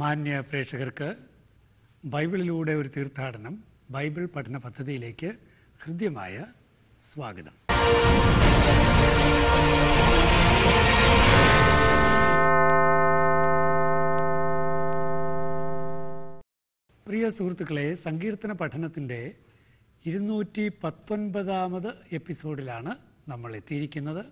മാന്യ പ്രേക്ഷകർക്ക് ബൈബിളിലൂടെ ഒരു തീർത്ഥാടനം ബൈബിൾ പഠന പദ്ധതിയിലേക്ക് ഹൃദ്യമായ സ്വാഗതം പ്രിയ സുഹൃത്തുക്കളെ സങ്കീർത്തന പഠനത്തിൻ്റെ ഇരുന്നൂറ്റി പത്തൊൻപതാമത് എപ്പിസോഡിലാണ് നമ്മൾ എത്തിയിരിക്കുന്നത്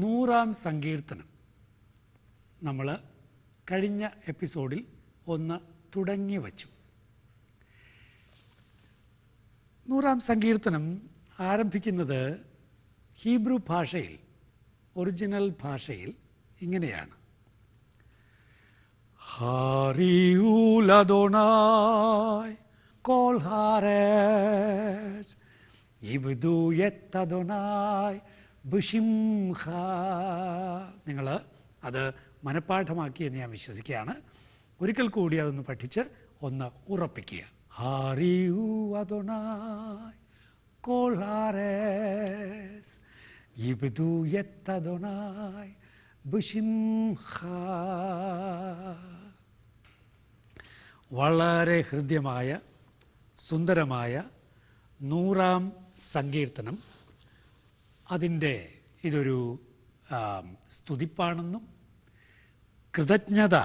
നൂറാം സങ്കീർത്തനം നമ്മൾ കഴിഞ്ഞ എപ്പിസോഡിൽ ഒന്ന് തുടങ്ങി വച്ചു നൂറാം സങ്കീർത്തനം ആരംഭിക്കുന്നത് ഹീബ്രു ഭാഷയിൽ ഒറിജിനൽ ഭാഷയിൽ ഇങ്ങനെയാണ് ഹാരിയൂലദോണായ് കോൾ ഹാരസ് ഇബ്ദു ബിഷിംഹ നിങ്ങൾ അത് മനഃപ്പാഠമാക്കി എന്ന് ഞാൻ വിശ്വസിക്കുകയാണ് ഒരിക്കൽ കൂടി അതൊന്ന് പഠിച്ച് ഒന്ന് ഉറപ്പിക്കുക ഹാരിയു അതൊണായ് കോളാരേസ് ഇബ്ദു യത്തതൊണായ് ബിഷിംഹ വളരെ ഹൃദ്യമായ സുന്ദരമായ നൂറാം സങ്കീർത്തനം അതിൻ്റെ ഇതൊരു സ്തുതിപ്പാണെന്നും കൃതജ്ഞത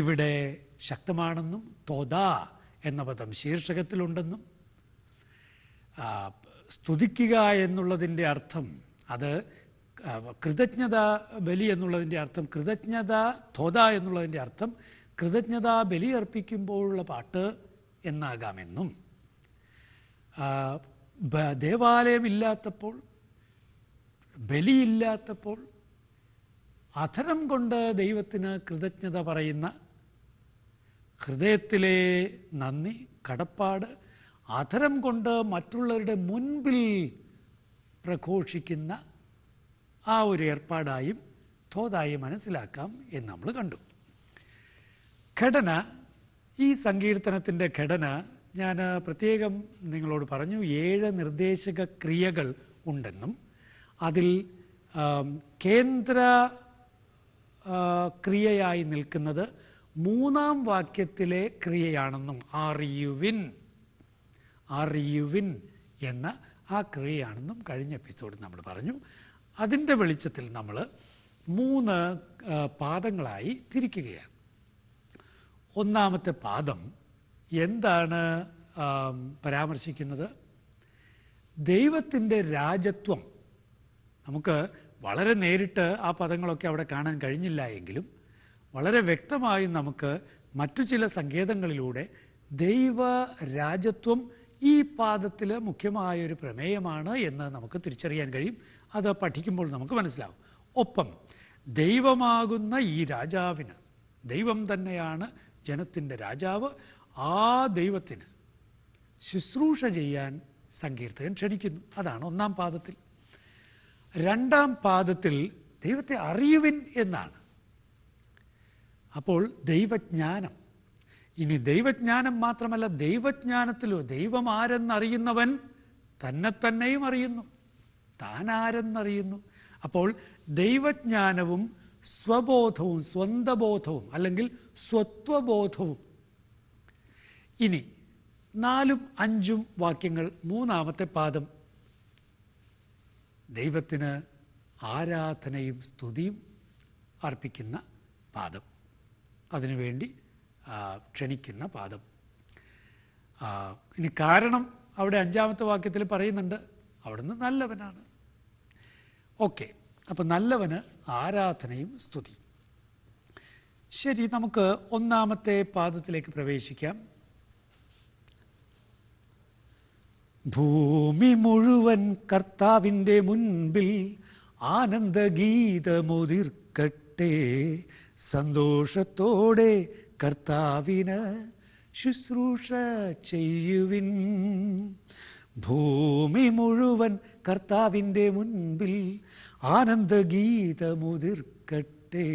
ഇവിടെ ശക്തമാണെന്നും തോത എന്ന പദം ശീർഷകത്തിലുണ്ടെന്നും സ്തുതിക്കുക എന്നുള്ളതിൻ്റെ അർത്ഥം അത് കൃതജ്ഞത ബലി എന്നുള്ളതിൻ്റെ അർത്ഥം കൃതജ്ഞത തോത എന്നുള്ളതിൻ്റെ അർത്ഥം കൃതജ്ഞത ബലി അർപ്പിക്കുമ്പോഴുള്ള പാട്ട് എന്നാകാമെന്നും ദേവാലയമില്ലാത്തപ്പോൾ ബലിയില്ലാത്തപ്പോൾ അധരം കൊണ്ട് ദൈവത്തിന് കൃതജ്ഞത പറയുന്ന ഹൃദയത്തിലെ നന്ദി കടപ്പാട് അധരം കൊണ്ട് മറ്റുള്ളവരുടെ മുൻപിൽ പ്രഘോഷിക്കുന്ന ആ ഒരു ഏർപ്പാടായും തോതായി മനസ്സിലാക്കാം എന്ന് നമ്മൾ കണ്ടു ഘടന ഈ സങ്കീർത്തനത്തിൻ്റെ ഘടന ഞാൻ പ്രത്യേകം നിങ്ങളോട് പറഞ്ഞു ഏഴ് നിർദ്ദേശക ക്രിയകൾ ഉണ്ടെന്നും അതിൽ കേന്ദ്ര ക്രിയയായി നിൽക്കുന്നത് മൂന്നാം വാക്യത്തിലെ ക്രിയയാണെന്നും അറിയുവിൻ അറിയുവിൻ എന്ന ആ ക്രിയയാണെന്നും കഴിഞ്ഞ എപ്പിസോഡിൽ നമ്മൾ പറഞ്ഞു അതിൻ്റെ വെളിച്ചത്തിൽ നമ്മൾ മൂന്ന് പാദങ്ങളായി തിരിക്കുകയാണ് ഒന്നാമത്തെ പാദം എന്താണ് പരാമർശിക്കുന്നത് ദൈവത്തിൻ്റെ രാജത്വം നമുക്ക് വളരെ നേരിട്ട് ആ പദങ്ങളൊക്കെ അവിടെ കാണാൻ കഴിഞ്ഞില്ല എങ്കിലും വളരെ വ്യക്തമായും നമുക്ക് മറ്റു ചില സങ്കേതങ്ങളിലൂടെ ദൈവ രാജ്യത്വം ഈ പാദത്തിൽ മുഖ്യമായൊരു പ്രമേയമാണ് എന്ന് നമുക്ക് തിരിച്ചറിയാൻ കഴിയും അത് പഠിക്കുമ്പോൾ നമുക്ക് മനസ്സിലാവും ഒപ്പം ദൈവമാകുന്ന ഈ രാജാവിന് ദൈവം തന്നെയാണ് ജനത്തിൻ്റെ രാജാവ് ആ ദൈവത്തിന് ശുശ്രൂഷ ചെയ്യാൻ സങ്കീർത്തകൻ ക്ഷണിക്കുന്നു അതാണ് ഒന്നാം പാദത്തിൽ രണ്ടാം പാദത്തിൽ ദൈവത്തെ അറിയുവിൻ എന്നാണ് അപ്പോൾ ദൈവജ്ഞാനം ഇനി ദൈവജ്ഞാനം മാത്രമല്ല ദൈവജ്ഞാനത്തിലോ ദൈവം ആരെന്നറിയുന്നവൻ തന്നെ തന്നെയും അറിയുന്നു താൻ അപ്പോൾ ദൈവജ്ഞാനവും സ്വബോധവും സ്വന്തബോധവും അല്ലെങ്കിൽ സ്വത്വബോധവും ഇനി നാലും അഞ്ചും വാക്യങ്ങൾ മൂന്നാമത്തെ പാദം ദൈവത്തിന് ആരാധനയും സ്തുതിയും അർപ്പിക്കുന്ന പാദം അതിനുവേണ്ടി ക്ഷണിക്കുന്ന പാദം ഇനി കാരണം അവിടെ അഞ്ചാമത്തെ വാക്യത്തിൽ പറയുന്നുണ്ട് അവിടുന്ന് നല്ലവനാണ് ഓക്കെ അപ്പം നല്ലവന് ആരാധനയും സ്തുതി ശരി നമുക്ക് ഒന്നാമത്തെ പാദത്തിലേക്ക് പ്രവേശിക്കാം ഭൂമി മുഴുവൻ കർത്താവിൻ്റെ മുൻപിൽ ആനന്ദഗീതമുതിർക്കട്ടെ സന്തോഷത്തോടെ കർത്താവിന് ശുശ്രൂഷ ചെയ്യുവിൻ ഭൂമി മുഴുവൻ കർത്താവിൻ്റെ മുൻപിൽ ആനന്ദഗീതമുതിർക്കട്ടെ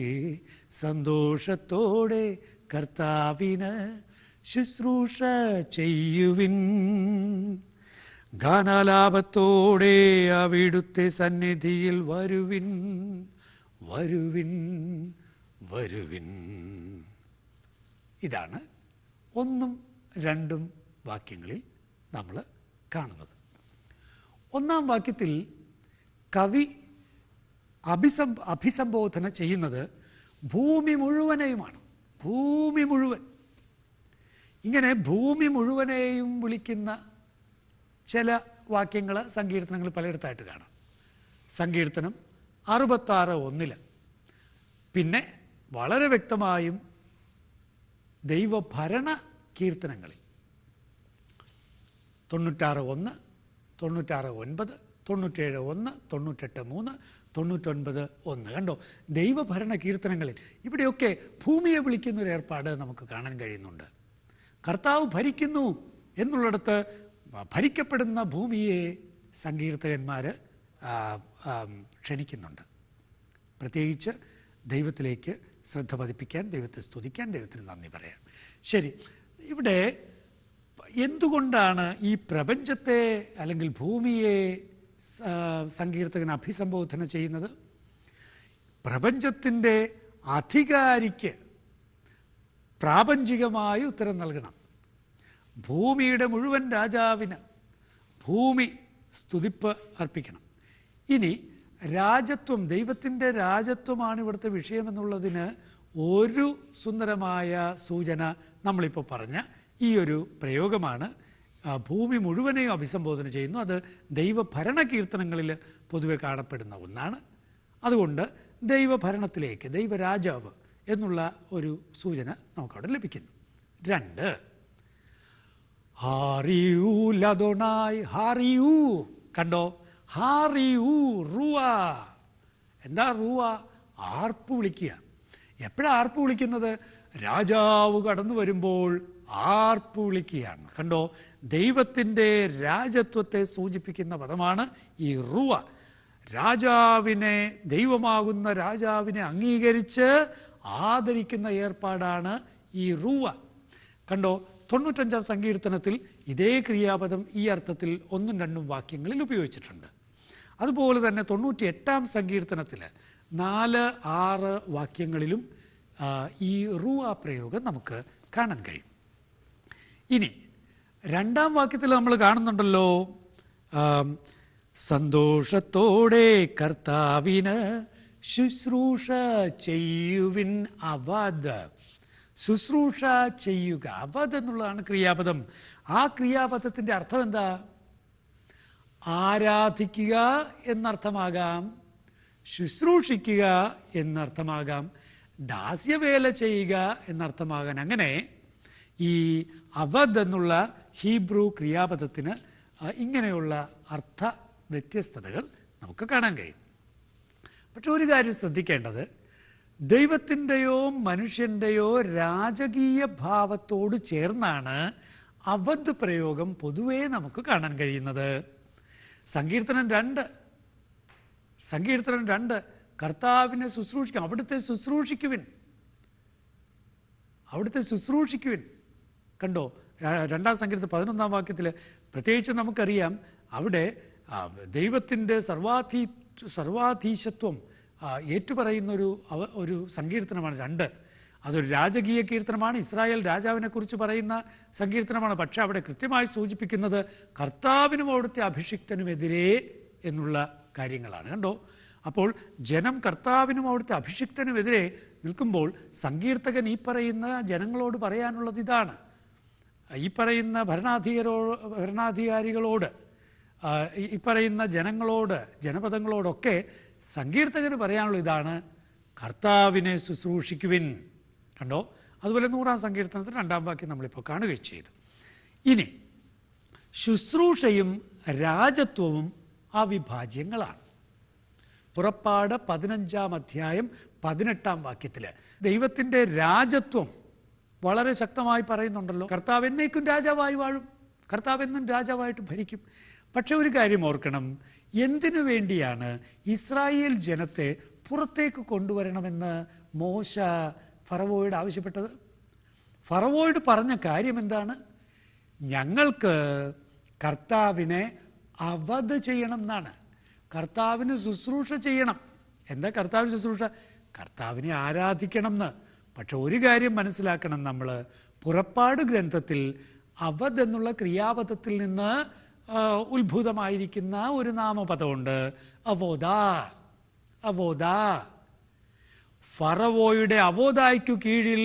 സന്തോഷത്തോടെ കർത്താവിന് ശുശ്രൂഷ ചെയ്യുവിൻ ഗാനാലാപത്തോടെ അവിടുത്തെ സന്നിധിയിൽ വരുവിൻ വരുവിൻ വരുവിൻ ഇതാണ് ഒന്നും രണ്ടും വാക്യങ്ങളിൽ നമ്മൾ കാണുന്നത് ഒന്നാം വാക്യത്തിൽ കവി അഭിസം അഭിസംബോധന ചെയ്യുന്നത് ഭൂമി മുഴുവനെയുമാണ് ഭൂമി മുഴുവൻ ഇങ്ങനെ ഭൂമി മുഴുവനെയും വിളിക്കുന്ന ചില വാക്യങ്ങൾ സങ്കീർത്തനങ്ങൾ പലയിടത്തായിട്ട് കാണാം സങ്കീർത്തനം അറുപത്താറ് ഒന്നിൽ പിന്നെ വളരെ വ്യക്തമായും ദൈവഭരണ കീർത്തനങ്ങളിൽ തൊണ്ണൂറ്റാറ് ഒന്ന് തൊണ്ണൂറ്റാറ് ഒൻപത് തൊണ്ണൂറ്റേഴ് ഒന്ന് തൊണ്ണൂറ്റെട്ട് മൂന്ന് തൊണ്ണൂറ്റൊൻപത് ഒന്ന് കണ്ടോ ദൈവഭരണ കീർത്തനങ്ങളിൽ ഇവിടെയൊക്കെ ഭൂമിയെ വിളിക്കുന്നൊരു ഏർപ്പാട് നമുക്ക് കാണാൻ കഴിയുന്നുണ്ട് കർത്താവ് ഭരിക്കുന്നു എന്നുള്ളിടത്ത് ഭരിക്കപ്പെടുന്ന ഭൂമിയെ സങ്കീർത്തകന്മാർ ക്ഷണിക്കുന്നുണ്ട് പ്രത്യേകിച്ച് ദൈവത്തിലേക്ക് ശ്രദ്ധ പതിപ്പിക്കാൻ ദൈവത്തെ സ്തുതിക്കാൻ ദൈവത്തിന് നന്ദി പറയാം ശരി ഇവിടെ എന്തുകൊണ്ടാണ് ഈ പ്രപഞ്ചത്തെ അല്ലെങ്കിൽ ഭൂമിയെ സങ്കീർത്തകൻ അഭിസംബോധന ചെയ്യുന്നത് പ്രപഞ്ചത്തിൻ്റെ അധികാരിക്ക് പ്രാപഞ്ചികമായി ഉത്തരം നൽകണം ഭൂമിയുടെ മുഴുവൻ രാജാവിന് ഭൂമി സ്തുതിപ്പ് അർപ്പിക്കണം ഇനി രാജത്വം ദൈവത്തിൻ്റെ രാജത്വമാണ് ഇവിടുത്തെ വിഷയമെന്നുള്ളതിന് ഒരു സുന്ദരമായ സൂചന നമ്മളിപ്പോൾ പറഞ്ഞ ഈ ഒരു പ്രയോഗമാണ് ഭൂമി മുഴുവനെയും അഭിസംബോധന ചെയ്യുന്നു അത് ദൈവഭരണ കീർത്തനങ്ങളിൽ പൊതുവെ കാണപ്പെടുന്ന ഒന്നാണ് അതുകൊണ്ട് ദൈവഭരണത്തിലേക്ക് ദൈവരാജാവ് എന്നുള്ള ഒരു സൂചന നമുക്കവിടെ ലഭിക്കുന്നു രണ്ട് കണ്ടോ ഹാറിയു എന്താ റൂവ ആർപ്പ് വിളിക്കുക എപ്പോഴാണ് ആർപ്പ് വിളിക്കുന്നത് രാജാവ് കടന്നു വരുമ്പോൾ ആർപ്പ് വിളിക്കുകയാണ് കണ്ടോ ദൈവത്തിൻ്റെ രാജത്വത്തെ സൂചിപ്പിക്കുന്ന പദമാണ് ഈ റുവ രാജാവിനെ ദൈവമാകുന്ന രാജാവിനെ അംഗീകരിച്ച് ആദരിക്കുന്ന ഏർപ്പാടാണ് ഈ റുവ കണ്ടോ തൊണ്ണൂറ്റഞ്ചാം സങ്കീർത്തനത്തിൽ ഇതേ ക്രിയാപദം ഈ അർത്ഥത്തിൽ ഒന്നും രണ്ടും വാക്യങ്ങളിൽ ഉപയോഗിച്ചിട്ടുണ്ട് അതുപോലെ തന്നെ തൊണ്ണൂറ്റി എട്ടാം സങ്കീർത്തനത്തിൽ നാല് ആറ് വാക്യങ്ങളിലും ഈ ആ പ്രയോഗം നമുക്ക് കാണാൻ കഴിയും ഇനി രണ്ടാം വാക്യത്തിൽ നമ്മൾ കാണുന്നുണ്ടല്ലോ സന്തോഷത്തോടെ കർത്താവിന് ശുശ്രൂഷ ചെയ്യുവിൻ അവാദ് ശുശ്രൂഷ ചെയ്യുക അവത് എന്നുള്ളതാണ് ക്രിയാപദം ആ ക്രിയാപദത്തിൻ്റെ അർത്ഥം എന്താ ആരാധിക്കുക എന്നർത്ഥമാകാം ശുശ്രൂഷിക്കുക എന്നർത്ഥമാകാം ദാസ്യവേല ചെയ്യുക എന്നർത്ഥമാകാൻ അങ്ങനെ ഈ അവധ് എന്നുള്ള ഹീബ്രു ക്രിയാപദത്തിന് ഇങ്ങനെയുള്ള അർത്ഥ വ്യത്യസ്തതകൾ നമുക്ക് കാണാൻ കഴിയും പക്ഷെ ഒരു കാര്യം ശ്രദ്ധിക്കേണ്ടത് ദൈവത്തിൻ്റെയോ മനുഷ്യൻ്റെയോ രാജകീയ ഭാവത്തോട് ചേർന്നാണ് അവധ് പ്രയോഗം പൊതുവേ നമുക്ക് കാണാൻ കഴിയുന്നത് സങ്കീർത്തനം രണ്ട് സങ്കീർത്തനം രണ്ട് കർത്താവിനെ ശുശ്രൂഷിക്കും അവിടുത്തെ ശുശ്രൂഷിക്കുവിൻ അവിടുത്തെ ശുശ്രൂഷിക്കുവിൻ കണ്ടോ രണ്ടാം സങ്കീർത്തം പതിനൊന്നാം വാക്യത്തിൽ പ്രത്യേകിച്ച് നമുക്കറിയാം അവിടെ ദൈവത്തിൻ്റെ സർവാധീ സർവാധീശത്വം ഏറ്റുപറയുന്നൊരു അവ ഒരു സങ്കീർത്തനമാണ് രണ്ട് അതൊരു രാജകീയ കീർത്തനമാണ് ഇസ്രായേൽ രാജാവിനെക്കുറിച്ച് പറയുന്ന സങ്കീർത്തനമാണ് പക്ഷേ അവിടെ കൃത്യമായി സൂചിപ്പിക്കുന്നത് കർത്താവിനും അവിടുത്തെ അഭിഷിക്തനുമെതിരെ എന്നുള്ള കാര്യങ്ങളാണ് കണ്ടോ അപ്പോൾ ജനം കർത്താവിനും അവിടുത്തെ അഭിഷിക്തനുമെതിരെ നിൽക്കുമ്പോൾ സങ്കീർത്തകൻ ഈ പറയുന്ന ജനങ്ങളോട് പറയാനുള്ളത് ഇതാണ് ഈ പറയുന്ന ഭരണാധികരോ ഭരണാധികാരികളോട് ഈ പറയുന്ന ജനങ്ങളോട് ജനപദങ്ങളോടൊക്കെ സങ്കീർത്തകന് പറയാനുള്ള ഇതാണ് കർത്താവിനെ ശുശ്രൂഷിക്കുവിൻ കണ്ടോ അതുപോലെ നൂറാം സങ്കീർത്തനത്തിൽ രണ്ടാം വാക്യം നമ്മളിപ്പോൾ കാണുകയും ചെയ്തു ഇനി ശുശ്രൂഷയും രാജത്വവും അവിഭാജ്യങ്ങളാണ് പുറപ്പാട് പതിനഞ്ചാം അധ്യായം പതിനെട്ടാം വാക്യത്തിൽ ദൈവത്തിൻ്റെ രാജത്വം വളരെ ശക്തമായി പറയുന്നുണ്ടല്ലോ കർത്താവ് എന്നേക്കും രാജാവായി വാഴും കർത്താവ് എന്നും രാജാവായിട്ട് ഭരിക്കും പക്ഷെ ഒരു കാര്യം ഓർക്കണം എന്തിനു വേണ്ടിയാണ് ഇസ്രായേൽ ജനത്തെ പുറത്തേക്ക് കൊണ്ടുവരണമെന്ന് മോശ ഫറവോയോട് ആവശ്യപ്പെട്ടത് ഫറവോയോട് പറഞ്ഞ കാര്യം എന്താണ് ഞങ്ങൾക്ക് കർത്താവിനെ അവധ് ചെയ്യണം എന്നാണ് കർത്താവിന് ശുശ്രൂഷ ചെയ്യണം എന്താ കർത്താവിന് ശുശ്രൂഷ കർത്താവിനെ ആരാധിക്കണം എന്ന് പക്ഷെ ഒരു കാര്യം മനസ്സിലാക്കണം നമ്മൾ പുറപ്പാട് ഗ്രന്ഥത്തിൽ അവധ് എന്നുള്ള ക്രിയാപദത്തിൽ നിന്ന് ഉത്ഭുതമായിരിക്കുന്ന ഒരു നാമപദമുണ്ട് അവോദ അവോദ ഫറവോയുടെ അവോദായ്ക്കു കീഴിൽ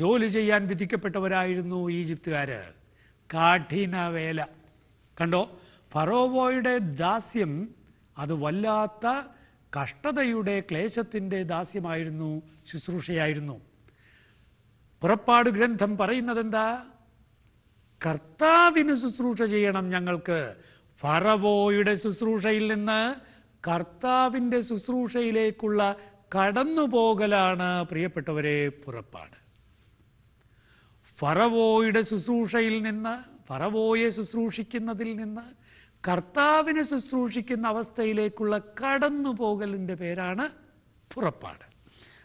ജോലി ചെയ്യാൻ വിധിക്കപ്പെട്ടവരായിരുന്നു ഈജിപ്തുകാര് കാഠിന വേല കണ്ടോ ഫറോവോയുടെ ദാസ്യം അത് വല്ലാത്ത കഷ്ടതയുടെ ക്ലേശത്തിൻ്റെ ദാസ്യമായിരുന്നു ശുശ്രൂഷയായിരുന്നു പുറപ്പാട് ഗ്രന്ഥം പറയുന്നത് എന്താ കർത്താവിന് ശുശ്രൂഷ ചെയ്യണം ഞങ്ങൾക്ക് ഫറവോയുടെ ശുശ്രൂഷയിൽ നിന്ന് കർത്താവിൻ്റെ ശുശ്രൂഷയിലേക്കുള്ള കടന്നുപോകലാണ് പ്രിയപ്പെട്ടവരെ പുറപ്പാട് ഫറവോയുടെ ശുശ്രൂഷയിൽ നിന്ന് ഫറവോയെ ശുശ്രൂഷിക്കുന്നതിൽ നിന്ന് കർത്താവിനെ ശുശ്രൂഷിക്കുന്ന അവസ്ഥയിലേക്കുള്ള കടന്നുപോകലിൻ്റെ പേരാണ് പുറപ്പാട്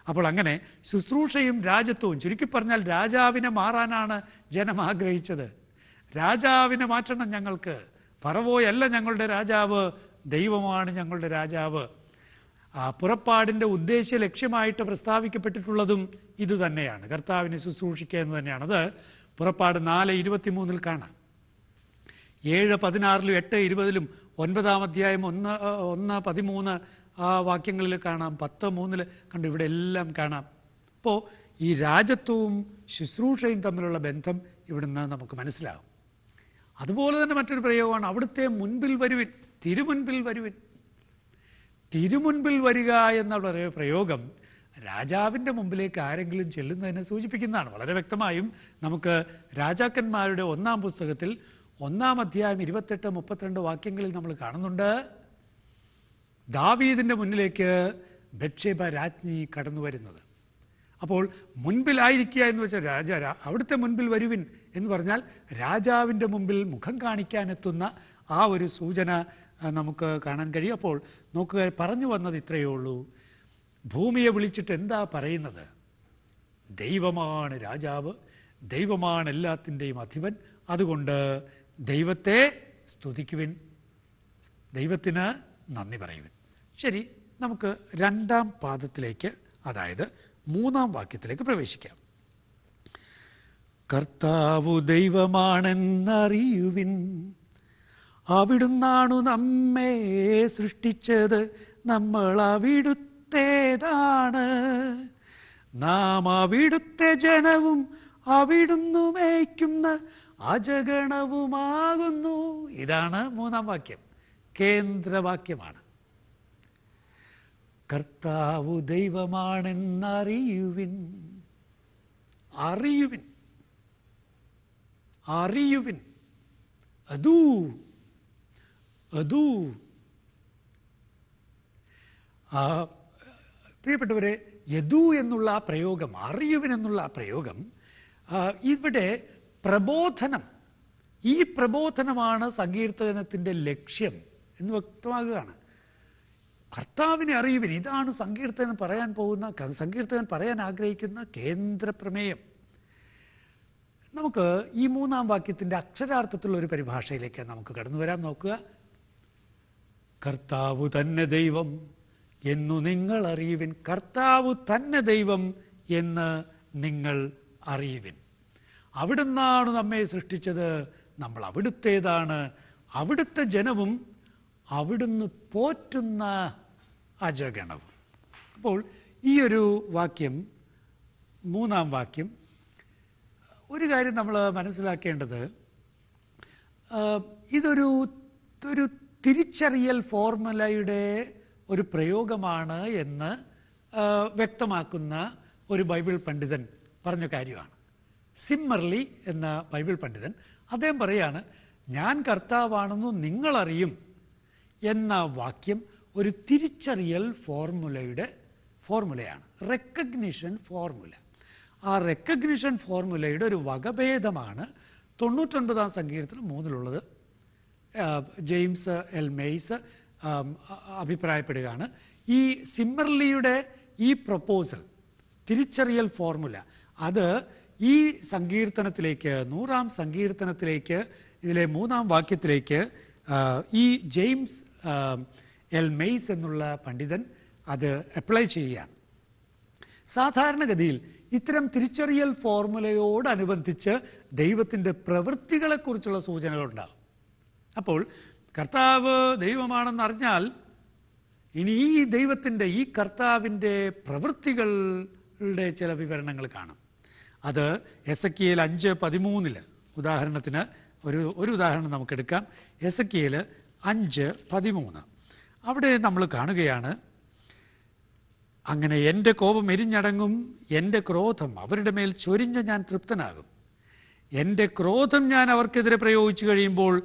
അപ്പോൾ അങ്ങനെ ശുശ്രൂഷയും രാജ്യത്വവും ചുരുക്കി പറഞ്ഞാൽ രാജാവിനെ മാറാനാണ് ജനം ആഗ്രഹിച്ചത് രാജാവിനെ മാറ്റണം ഞങ്ങൾക്ക് ഫറവോയല്ല ഞങ്ങളുടെ രാജാവ് ദൈവമാണ് ഞങ്ങളുടെ രാജാവ് ആ പുറപ്പാടിൻ്റെ ഉദ്ദേശ ലക്ഷ്യമായിട്ട് പ്രസ്താവിക്കപ്പെട്ടിട്ടുള്ളതും ഇതുതന്നെയാണ് കർത്താവിനെ ശുശ്രൂഷിക്കുക എന്ന് തന്നെയാണ് അത് പുറപ്പാട് നാല് ഇരുപത്തിമൂന്നിൽ കാണാം ഏഴ് പതിനാറിലും എട്ട് ഇരുപതിലും ഒൻപതാം അധ്യായം ഒന്ന് ഒന്ന് പതിമൂന്ന് ആ വാക്യങ്ങളിൽ കാണാം പത്ത് മൂന്നിൽ കണ്ടു ഇവിടെ എല്ലാം കാണാം അപ്പോൾ ഈ രാജത്വവും ശുശ്രൂഷയും തമ്മിലുള്ള ബന്ധം ഇവിടുന്ന് നമുക്ക് മനസ്സിലാകും അതുപോലെ തന്നെ മറ്റൊരു പ്രയോഗമാണ് അവിടുത്തെ മുൻപിൽ വരുവിൻ തിരുമുൻപിൽ വരുവിൻ തിരുമുൻപിൽ വരിക എന്ന പ്രയോഗം രാജാവിൻ്റെ മുമ്പിലേക്ക് ആരെങ്കിലും ചെല്ലുന്നതിനെ സൂചിപ്പിക്കുന്നതാണ് വളരെ വ്യക്തമായും നമുക്ക് രാജാക്കന്മാരുടെ ഒന്നാം പുസ്തകത്തിൽ ഒന്നാം അധ്യായം ഇരുപത്തെട്ട് മുപ്പത്തിരണ്ട് വാക്യങ്ങളിൽ നമ്മൾ കാണുന്നുണ്ട് ദാവീദിൻ്റെ മുന്നിലേക്ക് ബക്ഷേപ രാജ്ഞി കടന്നു വരുന്നത് അപ്പോൾ മുൻപിലായിരിക്കുക എന്ന് വെച്ചാൽ രാജ അവിടുത്തെ മുൻപിൽ വരുവിൻ എന്ന് പറഞ്ഞാൽ രാജാവിൻ്റെ മുമ്പിൽ മുഖം കാണിക്കാനെത്തുന്ന ആ ഒരു സൂചന നമുക്ക് കാണാൻ കഴിയും അപ്പോൾ നോക്കുക പറഞ്ഞു വന്നത് ഇത്രയേ ഉള്ളൂ ഭൂമിയെ വിളിച്ചിട്ട് എന്താ പറയുന്നത് ദൈവമാണ് രാജാവ് ദൈവമാണ് എല്ലാത്തിൻ്റെയും അധിപൻ അതുകൊണ്ട് ദൈവത്തെ സ്തുതിക്കുവിൻ ദൈവത്തിന് നന്ദി പറയുവിൻ ശരി നമുക്ക് രണ്ടാം പാദത്തിലേക്ക് അതായത് മൂന്നാം വാക്യത്തിലേക്ക് പ്രവേശിക്കാം കർത്താവു ദൈവമാണെന്നറിയുവിൻ അവിടുന്നാണു നമ്മെ സൃഷ്ടിച്ചത് നമ്മൾ അവിടുത്തേതാണ് നാം അവിടുത്തെ ജനവും അവിടുന്നു മേയ്ക്കുന്ന അജഗണവുമാകുന്നു ഇതാണ് മൂന്നാം വാക്യം കേന്ദ്രവാക്യമാണ് കർത്താവു ദൈവമാണെന്നറിയുവിൻ അറിയുവിൻ അറിയുവിൻ അതൂ അതൂ ആ പ്രിയപ്പെട്ടവരെ യദു എന്നുള്ള ആ പ്രയോഗം അറിയുവിൻ എന്നുള്ള ആ പ്രയോഗം ഇവിടെ പ്രബോധനം ഈ പ്രബോധനമാണ് സങ്കീർത്തനത്തിൻ്റെ ലക്ഷ്യം എന്ന് വ്യക്തമാകുകയാണ് കർത്താവിനെ അറിയുവിൻ ഇതാണ് സങ്കീർത്തനം പറയാൻ പോകുന്ന സങ്കീർത്തകൻ പറയാൻ ആഗ്രഹിക്കുന്ന കേന്ദ്ര പ്രമേയം നമുക്ക് ഈ മൂന്നാം വാക്യത്തിൻ്റെ അക്ഷരാർത്ഥത്തിലുള്ള ഒരു പരിഭാഷയിലേക്ക് നമുക്ക് കടന്നു വരാം നോക്കുക കർത്താവ് തന്നെ ദൈവം എന്നു നിങ്ങൾ അറിയുവിൻ കർത്താവ് തന്നെ ദൈവം എന്ന് നിങ്ങൾ അറിയുവിൻ അവിടുന്നാണ് നമ്മെ സൃഷ്ടിച്ചത് നമ്മൾ അവിടുത്തേതാണ് അവിടുത്തെ ജനവും അവിടുന്ന് പോറ്റുന്ന അജഗണവും അപ്പോൾ ഈ ഒരു വാക്യം മൂന്നാം വാക്യം ഒരു കാര്യം നമ്മൾ മനസ്സിലാക്കേണ്ടത് ഇതൊരു ഒരു തിരിച്ചറിയൽ ഫോർമുലയുടെ ഒരു പ്രയോഗമാണ് എന്ന് വ്യക്തമാക്കുന്ന ഒരു ബൈബിൾ പണ്ഡിതൻ പറഞ്ഞ കാര്യമാണ് സിമ്മർലി എന്ന ബൈബിൾ പണ്ഡിതൻ അദ്ദേഹം പറയാണ് ഞാൻ കർത്താവാണെന്ന് നിങ്ങളറിയും എന്ന വാക്യം ഒരു തിരിച്ചറിയൽ ഫോർമുലയുടെ ഫോർമുലയാണ് റെക്കഗ്നിഷൻ ഫോർമുല ആ റെക്കഗ്നിഷൻ ഫോർമുലയുടെ ഒരു വകഭേദമാണ് തൊണ്ണൂറ്റൊൻപതാം സങ്കീർത്തനം മൂന്നിലുള്ളത് ജെയിംസ് എൽ മെയ്സ് അഭിപ്രായപ്പെടുകയാണ് ഈ സിമ്മർലിയുടെ ഈ പ്രപ്പോസൽ തിരിച്ചറിയൽ ഫോർമുല അത് ഈ സങ്കീർത്തനത്തിലേക്ക് നൂറാം സങ്കീർത്തനത്തിലേക്ക് ഇതിലെ മൂന്നാം വാക്യത്തിലേക്ക് ഈ ജെയിംസ് എൽ മെയ്സ് എന്നുള്ള പണ്ഡിതൻ അത് അപ്ലൈ ചെയ്യുകയാണ് സാധാരണഗതിയിൽ ഇത്തരം തിരിച്ചറിയൽ ഫോർമുലയോടനുബന്ധിച്ച് ദൈവത്തിൻ്റെ പ്രവൃത്തികളെക്കുറിച്ചുള്ള സൂചനകളുണ്ടാകും അപ്പോൾ കർത്താവ് ദൈവമാണെന്ന് അറിഞ്ഞാൽ ഇനി ഈ ദൈവത്തിൻ്റെ ഈ കർത്താവിൻ്റെ പ്രവൃത്തികളുടെ ചില വിവരണങ്ങൾ കാണാം അത് എസ് എ കെ അഞ്ച് പതിമൂന്നിൽ ഉദാഹരണത്തിന് ഒരു ഒരു ഉദാഹരണം നമുക്കെടുക്കാം എസ് കെയിൽ അഞ്ച് പതിമൂന്ന് അവിടെ നമ്മൾ കാണുകയാണ് അങ്ങനെ എൻ്റെ കോപം എരിഞ്ഞടങ്ങും എൻ്റെ ക്രോധം അവരുടെ മേൽ ചൊരിഞ്ഞ് ഞാൻ തൃപ്തനാകും എൻ്റെ ക്രോധം ഞാൻ അവർക്കെതിരെ പ്രയോഗിച്ചു കഴിയുമ്പോൾ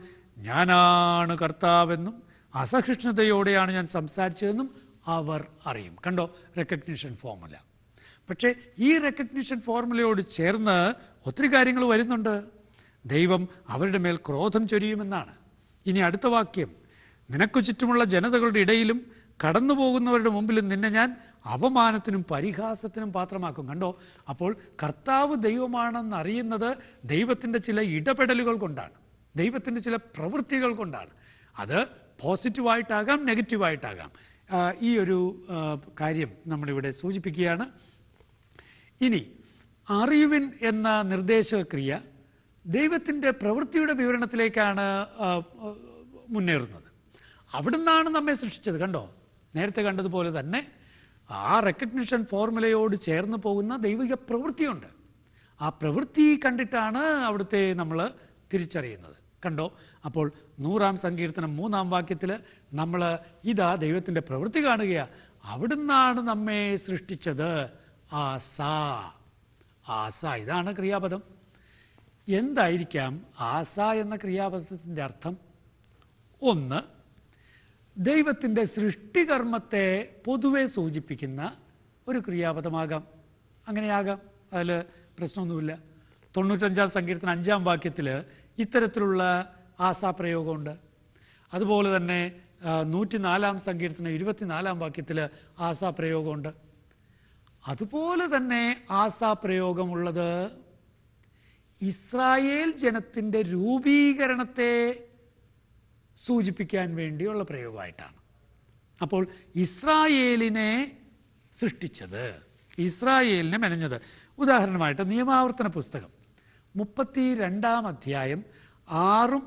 ഞാനാണ് കർത്താവെന്നും അസഹിഷ്ണുതയോടെയാണ് ഞാൻ സംസാരിച്ചതെന്നും അവർ അറിയും കണ്ടോ റെക്കഗ്നിഷൻ ഫോർമുല പക്ഷേ ഈ റെക്കഗ്നിഷൻ ഫോർമുലയോട് ചേർന്ന് ഒത്തിരി കാര്യങ്ങൾ വരുന്നുണ്ട് ദൈവം അവരുടെ മേൽ ക്രോധം ചൊരിയുമെന്നാണ് ഇനി അടുത്ത വാക്യം നിനക്കു ചുറ്റുമുള്ള ജനതകളുടെ ഇടയിലും കടന്നു പോകുന്നവരുടെ മുമ്പിലും നിന്നെ ഞാൻ അവമാനത്തിനും പരിഹാസത്തിനും പാത്രമാക്കും കണ്ടോ അപ്പോൾ കർത്താവ് ദൈവമാണെന്ന് അറിയുന്നത് ദൈവത്തിൻ്റെ ചില ഇടപെടലുകൾ കൊണ്ടാണ് ദൈവത്തിൻ്റെ ചില പ്രവൃത്തികൾ കൊണ്ടാണ് അത് പോസിറ്റീവായിട്ടാകാം നെഗറ്റീവായിട്ടാകാം ഈ ഒരു കാര്യം നമ്മളിവിടെ സൂചിപ്പിക്കുകയാണ് ഇനി അറിവിൻ എന്ന നിർദ്ദേശക്രിയ ദൈവത്തിൻ്റെ പ്രവൃത്തിയുടെ വിവരണത്തിലേക്കാണ് മുന്നേറുന്നത് അവിടുന്നാണ് നമ്മെ സൃഷ്ടിച്ചത് കണ്ടോ നേരത്തെ കണ്ടതുപോലെ തന്നെ ആ റെക്കഗ്നിഷൻ ഫോർമുലയോട് ചേർന്ന് പോകുന്ന ദൈവിക പ്രവൃത്തിയുണ്ട് ആ പ്രവൃത്തി കണ്ടിട്ടാണ് അവിടുത്തെ നമ്മൾ തിരിച്ചറിയുന്നത് കണ്ടോ അപ്പോൾ നൂറാം സങ്കീർത്തനം മൂന്നാം വാക്യത്തിൽ നമ്മൾ ഇതാ ദൈവത്തിൻ്റെ പ്രവൃത്തി കാണുകയാണ് അവിടുന്നാണ് നമ്മെ സൃഷ്ടിച്ചത് ആസ ആസ ഇതാണ് ക്രിയാപദം എന്തായിരിക്കാം ആസ എന്ന ക്രിയാപദത്തിൻ്റെ അർത്ഥം ഒന്ന് ദൈവത്തിൻ്റെ സൃഷ്ടികർമ്മത്തെ പൊതുവെ സൂചിപ്പിക്കുന്ന ഒരു ക്രിയാപദമാകാം അങ്ങനെയാകാം അതിൽ പ്രശ്നമൊന്നുമില്ല തൊണ്ണൂറ്റഞ്ചാം സങ്കീർത്തന അഞ്ചാം വാക്യത്തിൽ ഇത്തരത്തിലുള്ള ആസാപ്രയോഗമുണ്ട് അതുപോലെ തന്നെ നൂറ്റിനാലാം സങ്കീർത്തന ഇരുപത്തിനാലാം വാക്യത്തിൽ ആസാപ്രയോഗമുണ്ട് അതുപോലെ തന്നെ ആസാപ്രയോഗമുള്ളത് ഇസ്രായേൽ ജനത്തിൻ്റെ രൂപീകരണത്തെ സൂചിപ്പിക്കാൻ വേണ്ടിയുള്ള പ്രയോഗമായിട്ടാണ് അപ്പോൾ ഇസ്രായേലിനെ സൃഷ്ടിച്ചത് ഇസ്രായേലിനെ മെനഞ്ഞത് ഉദാഹരണമായിട്ട് നിയമാവർത്തന പുസ്തകം മുപ്പത്തി രണ്ടാം അധ്യായം ആറും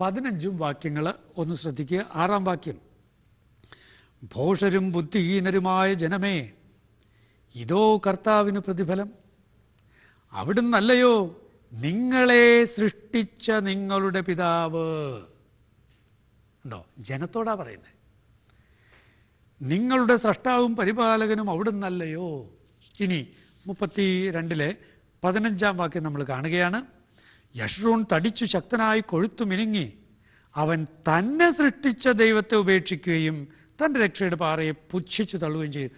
പതിനഞ്ചും വാക്യങ്ങൾ ഒന്ന് ശ്രദ്ധിക്കുക ആറാം വാക്യം ഭോഷരും ബുദ്ധിഹീനരുമായ ജനമേ ഇതോ കർത്താവിന് പ്രതിഫലം അവിടുന്നല്ലയോ നിങ്ങളെ സൃഷ്ടിച്ച നിങ്ങളുടെ പിതാവ് ഉണ്ടോ ജനത്തോടാ പറയുന്നത് നിങ്ങളുടെ സൃഷ്ടാവും പരിപാലകനും അവിടുന്നല്ലയോ ഇനി മുപ്പത്തി രണ്ടിലെ പതിനഞ്ചാം വാക്യം നമ്മൾ കാണുകയാണ് യഷ്രൂൺ തടിച്ചു ശക്തനായി കൊഴുത്തു മിനുങ്ങി അവൻ തന്നെ സൃഷ്ടിച്ച ദൈവത്തെ ഉപേക്ഷിക്കുകയും തൻ്റെ രക്ഷയുടെ പാറയെ പുച്ഛിച്ചു തള്ളുകയും ചെയ്തു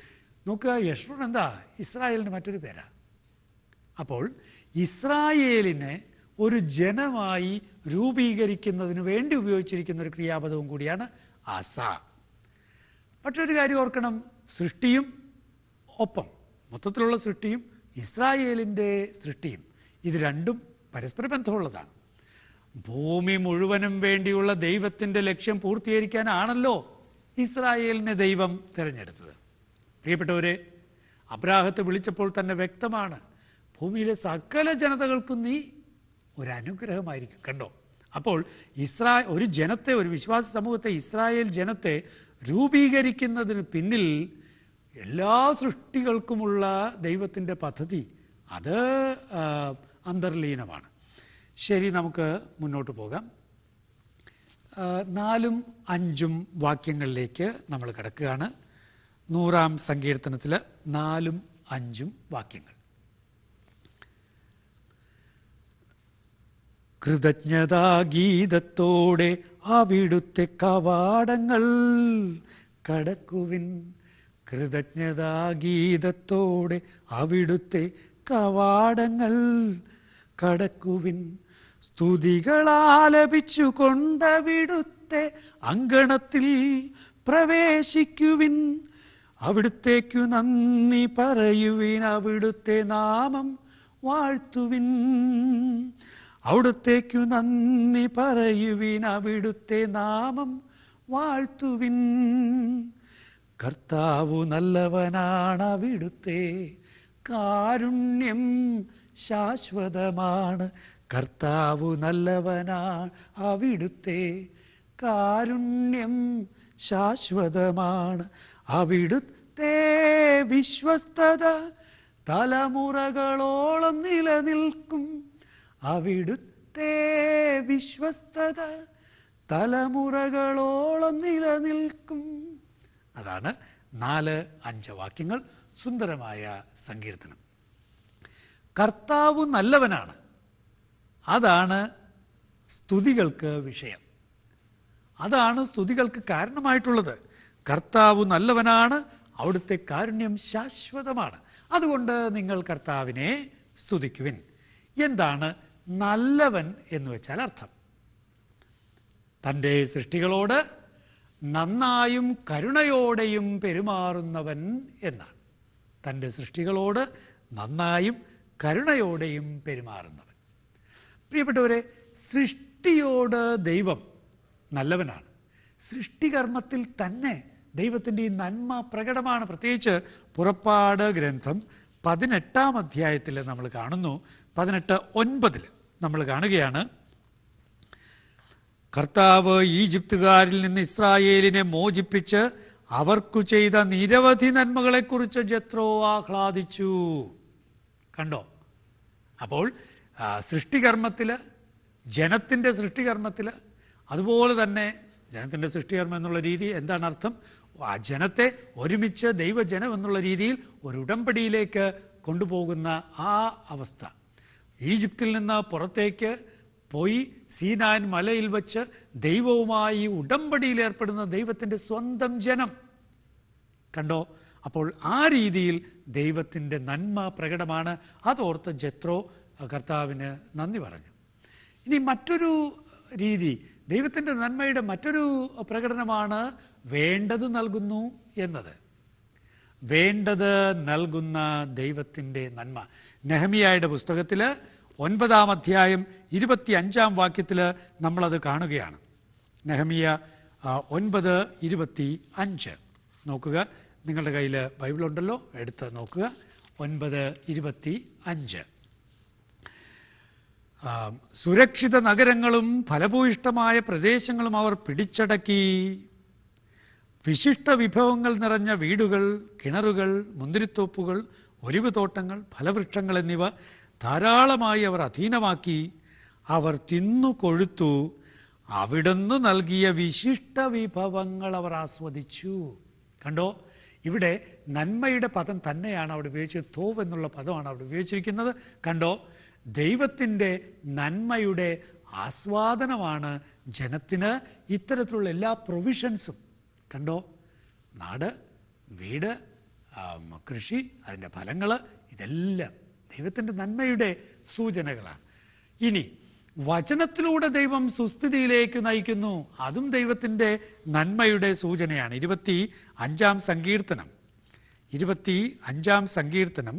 നോക്കുക യഷ്രൂൺ എന്താ ഇസ്രായേലിൻ്റെ മറ്റൊരു പേരാ അപ്പോൾ ഇസ്രായേലിനെ ഒരു ജനമായി രൂപീകരിക്കുന്നതിന് വേണ്ടി ഉപയോഗിച്ചിരിക്കുന്ന ഒരു ക്രിയാപദവും കൂടിയാണ് അസ പക്ഷെ ഒരു കാര്യം ഓർക്കണം സൃഷ്ടിയും ഒപ്പം മൊത്തത്തിലുള്ള സൃഷ്ടിയും ഇസ്രായേലിൻ്റെ സൃഷ്ടിയും ഇത് രണ്ടും പരസ്പര ബന്ധമുള്ളതാണ് ഭൂമി മുഴുവനും വേണ്ടിയുള്ള ദൈവത്തിൻ്റെ ലക്ഷ്യം പൂർത്തീകരിക്കാനാണല്ലോ ഇസ്രായേലിനെ ദൈവം തിരഞ്ഞെടുത്തത് പ്രിയപ്പെട്ടവരെ അബ്രാഹത്ത് വിളിച്ചപ്പോൾ തന്നെ വ്യക്തമാണ് ഭൂമിയിലെ സകല ജനതകൾക്കും നീ ഒരനുഗ്രഹമായിരിക്കും കണ്ടോ അപ്പോൾ ഇസ്രാ ഒരു ജനത്തെ ഒരു വിശ്വാസ സമൂഹത്തെ ഇസ്രായേൽ ജനത്തെ രൂപീകരിക്കുന്നതിന് പിന്നിൽ എല്ലാ സൃഷ്ടികൾക്കുമുള്ള ദൈവത്തിൻ്റെ പദ്ധതി അത് അന്തർലീനമാണ് ശരി നമുക്ക് മുന്നോട്ട് പോകാം നാലും അഞ്ചും വാക്യങ്ങളിലേക്ക് നമ്മൾ കിടക്കുകയാണ് നൂറാം സങ്കീർത്തനത്തിൽ നാലും അഞ്ചും വാക്യങ്ങൾ ഗീതത്തോടെ അവിടുത്തെ കവാടങ്ങൾ കടക്കുവിൻ ഗീതത്തോടെ അവിടുത്തെ കവാടങ്ങൾ കടക്കുവിൻ സ്തുതികളാലപിച്ചു കൊണ്ടവിടുത്തെ അങ്കണത്തിൽ പ്രവേശിക്കുവിൻ അവിടുത്തേക്കു നന്ദി പറയുവിൻ അവിടുത്തെ നാമം വാഴ്ത്തുവിൻ അവിടുത്തേക്കു നന്ദി പറയുവിൻ അവിടുത്തെ നാമം വാഴ്ത്തുവിൻ കർത്താവു നല്ലവനാണ് അവിടുത്തെ കാരുണ്യം ശാശ്വതമാണ് കർത്താവു നല്ലവനാണ് അവിടുത്തെ കാരുണ്യം ശാശ്വതമാണ് അവിടുത്തെ വിശ്വസ്തത തലമുറകളോളം നിലനിൽക്കും അവിടുത്തെ വിശ്വസ്തത തലമുറകളോളം നിലനിൽക്കും അതാണ് നാല് അഞ്ച് വാക്യങ്ങൾ സുന്ദരമായ സങ്കീർത്തനം കർത്താവ് നല്ലവനാണ് അതാണ് സ്തുതികൾക്ക് വിഷയം അതാണ് സ്തുതികൾക്ക് കാരണമായിട്ടുള്ളത് കർത്താവ് നല്ലവനാണ് അവിടുത്തെ കാരുണ്യം ശാശ്വതമാണ് അതുകൊണ്ട് നിങ്ങൾ കർത്താവിനെ സ്തുതിക്കുവിൻ എന്താണ് നല്ലവൻ എന്ന് വെച്ചാൽ അർത്ഥം തൻ്റെ സൃഷ്ടികളോട് നന്നായും കരുണയോടെയും പെരുമാറുന്നവൻ എന്നാണ് തൻ്റെ സൃഷ്ടികളോട് നന്നായും കരുണയോടെയും പെരുമാറുന്നവൻ പ്രിയപ്പെട്ടവരെ സൃഷ്ടിയോട് ദൈവം നല്ലവനാണ് സൃഷ്ടികർമ്മത്തിൽ തന്നെ ദൈവത്തിൻ്റെ ഈ നന്മ പ്രകടമാണ് പ്രത്യേകിച്ച് പുറപ്പാട് ഗ്രന്ഥം പതിനെട്ടാം അധ്യായത്തിൽ നമ്മൾ കാണുന്നു പതിനെട്ട് ഒൻപതിൽ നമ്മൾ കാണുകയാണ് കർത്താവ് ഈജിപ്തുകാരിൽ നിന്ന് ഇസ്രായേലിനെ മോചിപ്പിച്ച് അവർക്കു ചെയ്ത നിരവധി നന്മകളെക്കുറിച്ച് ജത്രോ ആഹ്ലാദിച്ചു കണ്ടോ അപ്പോൾ സൃഷ്ടികർമ്മത്തിൽ ജനത്തിൻ്റെ സൃഷ്ടികർമ്മത്തിൽ അതുപോലെ തന്നെ ജനത്തിൻ്റെ സൃഷ്ടികർമ്മം എന്നുള്ള രീതി എന്താണ് അർത്ഥം ആ ജനത്തെ ഒരുമിച്ച് ദൈവജനം എന്നുള്ള രീതിയിൽ ഒരു ഉടമ്പടിയിലേക്ക് കൊണ്ടുപോകുന്ന ആ അവസ്ഥ ഈജിപ്തിൽ നിന്ന് പുറത്തേക്ക് പോയി സീനാൻ മലയിൽ വച്ച് ദൈവവുമായി ഉടമ്പടിയിൽ ഏർപ്പെടുന്ന ദൈവത്തിൻ്റെ സ്വന്തം ജനം കണ്ടോ അപ്പോൾ ആ രീതിയിൽ ദൈവത്തിൻ്റെ നന്മ പ്രകടമാണ് അതോർത്ത് ജത്രോ കർത്താവിന് നന്ദി പറഞ്ഞു ഇനി മറ്റൊരു രീതി ദൈവത്തിൻ്റെ നന്മയുടെ മറ്റൊരു പ്രകടനമാണ് വേണ്ടത് നൽകുന്നു എന്നത് വേണ്ടത് നൽകുന്ന ദൈവത്തിൻ്റെ നന്മ നെഹമിയായുടെ പുസ്തകത്തിൽ ഒൻപതാം അധ്യായം ഇരുപത്തി അഞ്ചാം വാക്യത്തിൽ നമ്മളത് കാണുകയാണ് നെഹമിയ ഒൻപത് ഇരുപത്തി അഞ്ച് നോക്കുക നിങ്ങളുടെ കയ്യിൽ ബൈബിളുണ്ടല്ലോ എടുത്ത് നോക്കുക ഒൻപത് ഇരുപത്തി അഞ്ച് സുരക്ഷിത നഗരങ്ങളും ഫലഭൂയിഷ്ടമായ പ്രദേശങ്ങളും അവർ പിടിച്ചടക്കി വിശിഷ്ട വിഭവങ്ങൾ നിറഞ്ഞ വീടുകൾ കിണറുകൾ മുന്തിരിത്തോപ്പുകൾ ഒലിവ് തോട്ടങ്ങൾ ഫലവൃക്ഷങ്ങൾ എന്നിവ ധാരാളമായി അവർ അധീനമാക്കി അവർ തിന്നു കൊഴുത്തു അവിടുന്ന് നൽകിയ വിശിഷ്ട വിഭവങ്ങൾ അവർ ആസ്വദിച്ചു കണ്ടോ ഇവിടെ നന്മയുടെ പദം തന്നെയാണ് അവിടെ ഉപയോഗിച്ചത് തോവ് എന്നുള്ള പദമാണ് അവിടെ ഉപയോഗിച്ചിരിക്കുന്നത് കണ്ടോ ദൈവത്തിൻ്റെ നന്മയുടെ ആസ്വാദനമാണ് ജനത്തിന് ഇത്തരത്തിലുള്ള എല്ലാ പ്രൊവിഷൻസും കണ്ടോ നാട് വീട് കൃഷി അതിൻ്റെ ഫലങ്ങൾ ഇതെല്ലാം ദൈവത്തിൻ്റെ നന്മയുടെ സൂചനകളാണ് ഇനി വചനത്തിലൂടെ ദൈവം സുസ്ഥിതിയിലേക്ക് നയിക്കുന്നു അതും ദൈവത്തിൻ്റെ നന്മയുടെ സൂചനയാണ് ഇരുപത്തി അഞ്ചാം സങ്കീർത്തനം ഇരുപത്തി അഞ്ചാം സങ്കീർത്തനം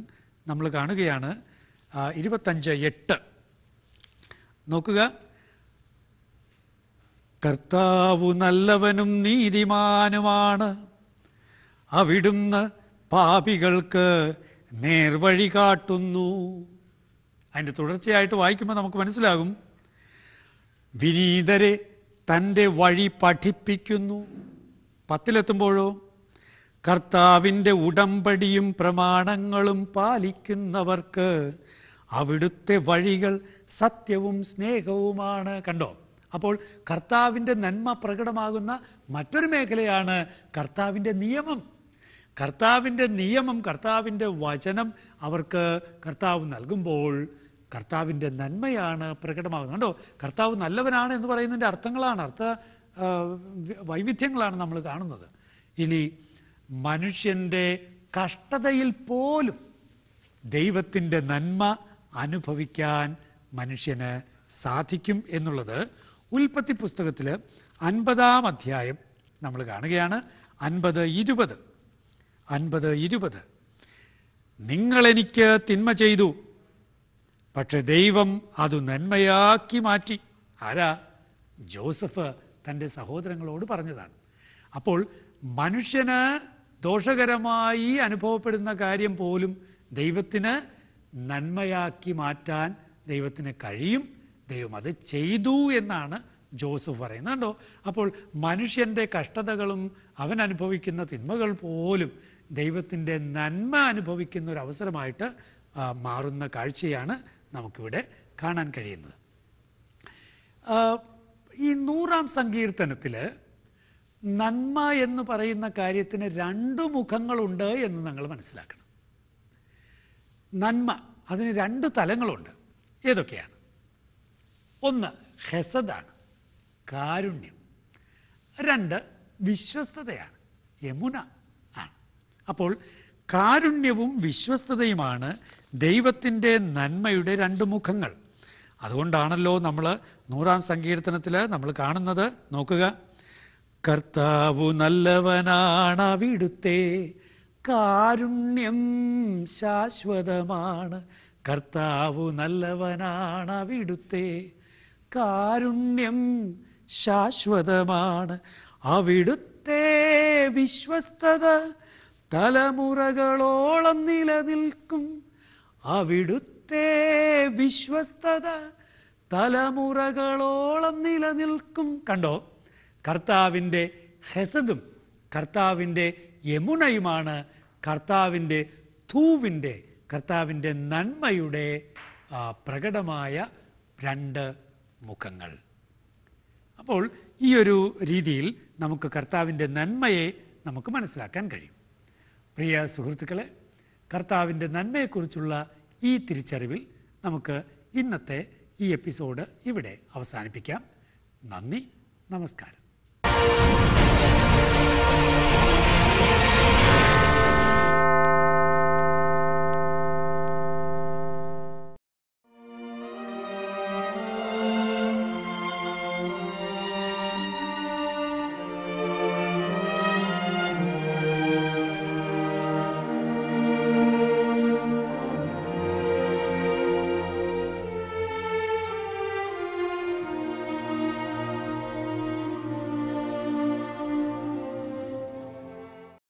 നമ്മൾ കാണുകയാണ് ഇരുപത്തഞ്ച് എട്ട് നോക്കുക കർത്താവു നല്ലവനും നീതിമാനുമാണ് അവിടുന്ന് പാപികൾക്ക് നേർവഴി കാട്ടുന്നു അതിൻ്റെ തുടർച്ചയായിട്ട് വായിക്കുമ്പോൾ നമുക്ക് മനസ്സിലാകും വിനീതരെ തൻ്റെ വഴി പഠിപ്പിക്കുന്നു പത്തിലെത്തുമ്പോഴോ കർത്താവിൻ്റെ ഉടമ്പടിയും പ്രമാണങ്ങളും പാലിക്കുന്നവർക്ക് അവിടുത്തെ വഴികൾ സത്യവും സ്നേഹവുമാണ് കണ്ടോ അപ്പോൾ കർത്താവിൻ്റെ നന്മ പ്രകടമാകുന്ന മറ്റൊരു മേഖലയാണ് കർത്താവിൻ്റെ നിയമം കർത്താവിൻ്റെ നിയമം കർത്താവിൻ്റെ വചനം അവർക്ക് കർത്താവ് നൽകുമ്പോൾ കർത്താവിൻ്റെ നന്മയാണ് പ്രകടമാകുന്നത് കണ്ടോ കർത്താവ് നല്ലവനാണ് എന്ന് പറയുന്നതിൻ്റെ അർത്ഥങ്ങളാണ് അർത്ഥ വൈവിധ്യങ്ങളാണ് നമ്മൾ കാണുന്നത് ഇനി മനുഷ്യൻ്റെ കഷ്ടതയിൽ പോലും ദൈവത്തിൻ്റെ നന്മ അനുഭവിക്കാൻ മനുഷ്യന് സാധിക്കും എന്നുള്ളത് ഉൽപ്പത്തി പുസ്തകത്തിൽ അൻപതാം അധ്യായം നമ്മൾ കാണുകയാണ് അൻപത് ഇരുപത് അൻപത് ഇരുപത് നിങ്ങളെനിക്ക് തിന്മ ചെയ്തു പക്ഷെ ദൈവം അത് നന്മയാക്കി മാറ്റി ആരാ ജോസഫ് തൻ്റെ സഹോദരങ്ങളോട് പറഞ്ഞതാണ് അപ്പോൾ മനുഷ്യന് ദോഷകരമായി അനുഭവപ്പെടുന്ന കാര്യം പോലും ദൈവത്തിന് നന്മയാക്കി മാറ്റാൻ ദൈവത്തിന് കഴിയും ദൈവം അത് ചെയ്തു എന്നാണ് ജോസഫ് പറയുന്നത് കണ്ടോ അപ്പോൾ മനുഷ്യൻ്റെ കഷ്ടതകളും അവൻ അനുഭവിക്കുന്ന തിന്മകൾ പോലും ദൈവത്തിൻ്റെ നന്മ അനുഭവിക്കുന്ന ഒരു അവസരമായിട്ട് മാറുന്ന കാഴ്ചയാണ് നമുക്കിവിടെ കാണാൻ കഴിയുന്നത് ഈ നൂറാം സങ്കീർത്തനത്തിൽ നന്മ എന്ന് പറയുന്ന കാര്യത്തിന് രണ്ട് മുഖങ്ങളുണ്ട് എന്ന് നിങ്ങൾ മനസ്സിലാക്കണം നന്മ അതിന് രണ്ട് തലങ്ങളുണ്ട് ഏതൊക്കെയാണ് ഒന്ന് ഹെസദാണ് കാരുണ്യം രണ്ട് വിശ്വസ്തതയാണ് യമുന ആണ് അപ്പോൾ കാരുണ്യവും വിശ്വസ്തതയുമാണ് ദൈവത്തിൻ്റെ നന്മയുടെ രണ്ട് മുഖങ്ങൾ അതുകൊണ്ടാണല്ലോ നമ്മൾ നൂറാം സങ്കീർത്തനത്തിൽ നമ്മൾ കാണുന്നത് നോക്കുക കർത്താവു നല്ലവനാണ് അവിടുത്തെ കാരുണ്യം ശാശ്വതമാണ് കർത്താവു നല്ലവനാണ് അവിടുത്തെ കാരുണ്യം ശാശ്വതമാണ് അവിടുത്തെ വിശ്വസ്തത തലമുറകളോളം നിലനിൽക്കും അവിടുത്തെ വിശ്വസ്തത തലമുറകളോളം നിലനിൽക്കും കണ്ടോ കർത്താവിൻ്റെ ഹെസദും കർത്താവിൻ്റെ യമുണയുമാണ് കർത്താവിൻ്റെ തൂവിൻ്റെ കർത്താവിൻ്റെ നന്മയുടെ പ്രകടമായ രണ്ട് മുഖങ്ങൾ അപ്പോൾ ഈ ഒരു രീതിയിൽ നമുക്ക് കർത്താവിൻ്റെ നന്മയെ നമുക്ക് മനസ്സിലാക്കാൻ കഴിയും പ്രിയ സുഹൃത്തുക്കളെ കർത്താവിൻ്റെ നന്മയെക്കുറിച്ചുള്ള ഈ തിരിച്ചറിവിൽ നമുക്ക് ഇന്നത്തെ ഈ എപ്പിസോഡ് ഇവിടെ അവസാനിപ്പിക്കാം നന്ദി നമസ്കാരം